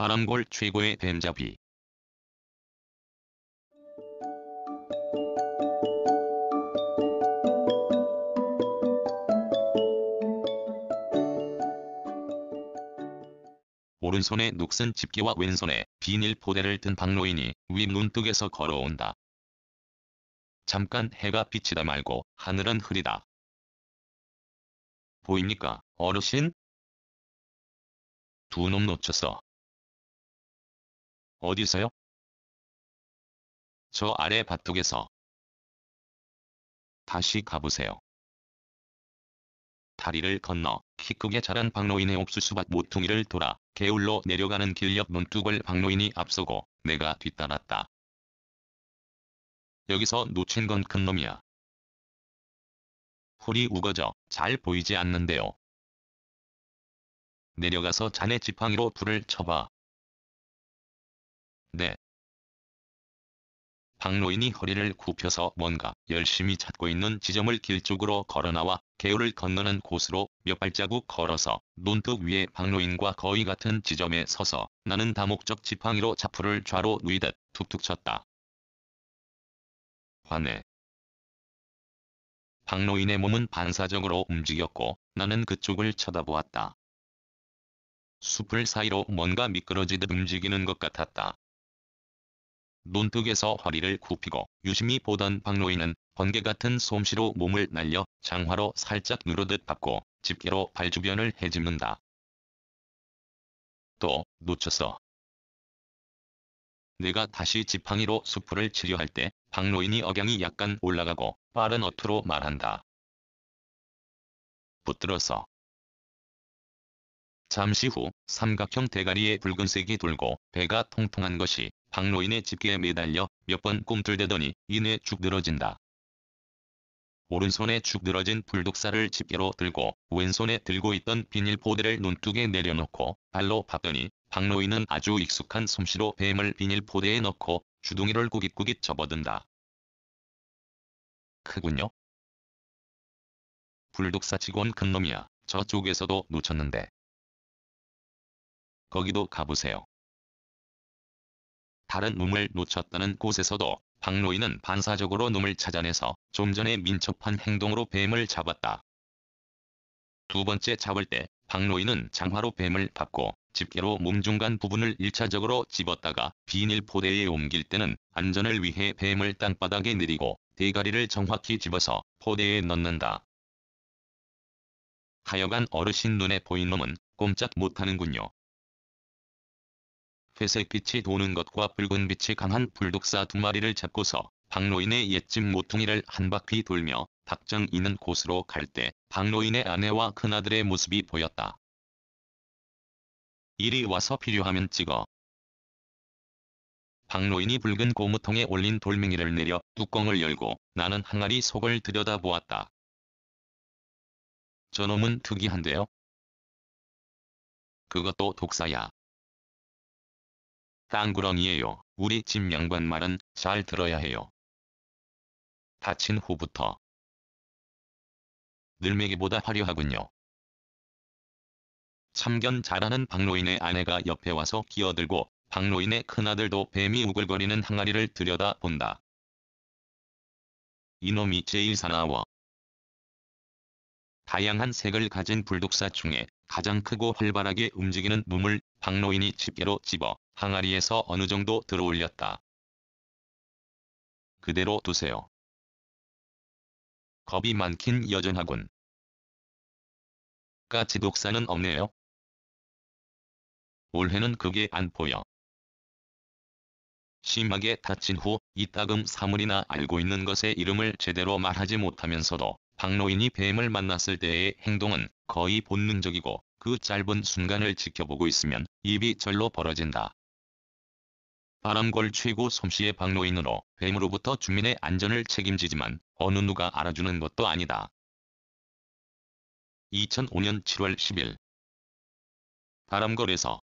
바람골 최고의 뱀잡이 오른손에 녹슨 집게와 왼손에 비닐 포대를 든 박노인이 윗눈뜨개서 걸어온다. 잠깐 해가 비치다 말고 하늘은 흐리다. 보입니까, 어르신? 두 놈 놓쳤어. 어디서요? 저 아래 바둑에서. 다시 가보세요. 다리를 건너 키 크게 자란 박노인의 옥수수밭 모퉁이를 돌아 개울로 내려가는 길옆 논둑을 박노인이 앞서고 내가 뒤따랐다. 여기서 놓친 건 큰 놈이야. 홀이 우거져 잘 보이지 않는데요. 내려가서 잔네 지팡이로 불을 쳐봐. 네. 박노인이 허리를 굽혀서 뭔가 열심히 찾고 있는 지점을 길 쪽으로 걸어나와 개울을 건너는 곳으로 몇 발자국 걸어서 논뚝 위에 박노인과 거의 같은 지점에 서서 나는 다목적 지팡이로 자풀을 좌로 누이듯 툭툭 쳤다. 화내. 박노인의 몸은 반사적으로 움직였고 나는 그쪽을 쳐다보았다. 숲을 사이로 뭔가 미끄러지듯 움직이는 것 같았다. 논둑에서 허리를 굽히고 유심히 보던 박노인은 번개 같은 솜씨로 몸을 날려 장화로 살짝 누르듯 밟고 집게로 발 주변을 헤집는다. 또 놓쳤어. 내가 다시 지팡이로 수풀을 치려 할때 박노인이 억양이 약간 올라가고 빠른 어투로 말한다. 붙들어서. 잠시 후 삼각형 대가리에 붉은색이 돌고 배가 통통한 것이 박노인의 집게에 매달려 몇 번 꿈틀대더니 이내 죽 늘어진다. 오른손에 죽 늘어진 불독사를 집게로 들고 왼손에 들고 있던 비닐포대를 눈뚝에 내려놓고 발로 밟더니 박노인은 아주 익숙한 솜씨로 뱀을 비닐포대에 넣고 주둥이를 꾸깃꾸깃 접어든다. 크군요. 불독사 직원 큰놈이야. 저쪽에서도 놓쳤는데. 거기도 가보세요. 다른 놈을 놓쳤다는 곳에서도 박로인은 반사적으로 놈을 찾아내서 좀 전에 민첩한 행동으로 뱀을 잡았다. 두 번째 잡을 때박로인은 장화로 뱀을 받고 집게로 몸 중간 부분을 1차적으로 집었다가 비닐포대에 옮길 때는 안전을 위해 뱀을 땅바닥에 내리고 대가리를 정확히 집어서 포대에 넣는다. 하여간 어르신 눈에 보인 놈은 꼼짝 못하는군요. 회색빛이 도는 것과 붉은 빛이 강한 불독사 두 마리를 잡고서 박노인의 옛집 모퉁이를 한 바퀴 돌며 박정 있는 곳으로 갈 때 박노인의 아내와 큰아들의 모습이 보였다. 이리 와서 필요하면 찍어. 박노인이 붉은 고무통에 올린 돌멩이를 내려 뚜껑을 열고 나는 항아리 속을 들여다보았다. 저놈은 특이한데요. 그것도 독사야. 땅구렁이에요. 우리 집 양반 말은 잘 들어야 해요. 다친 후부터 늘매기보다 화려하군요. 참견 잘하는 박노인의 아내가 옆에 와서 끼어들고 박노인의 큰아들도 뱀이 우글거리는 항아리를 들여다본다. 이놈이 제일 사나워. 다양한 색을 가진 불독사 중에 가장 크고 활발하게 움직이는 몸을 박노인이 집게로 집어 항아리에서 어느 정도 들어올렸다. 그대로 두세요. 겁이 많긴 여전하군. 까치독사는 없네요. 올해는 그게 안 보여. 심하게 다친 후 이따금 사물이나 알고 있는 것의 이름을 제대로 말하지 못하면서도 박노인이 뱀을 만났을 때의 행동은 거의 본능적이고 그 짧은 순간을 지켜보고 있으면 입이 절로 벌어진다. 바람골 최고 솜씨의 박노인으로 뱀으로부터 주민의 안전을 책임지지만 어느 누가 알아주는 것도 아니다. 2005년 7월 10일 바람골에서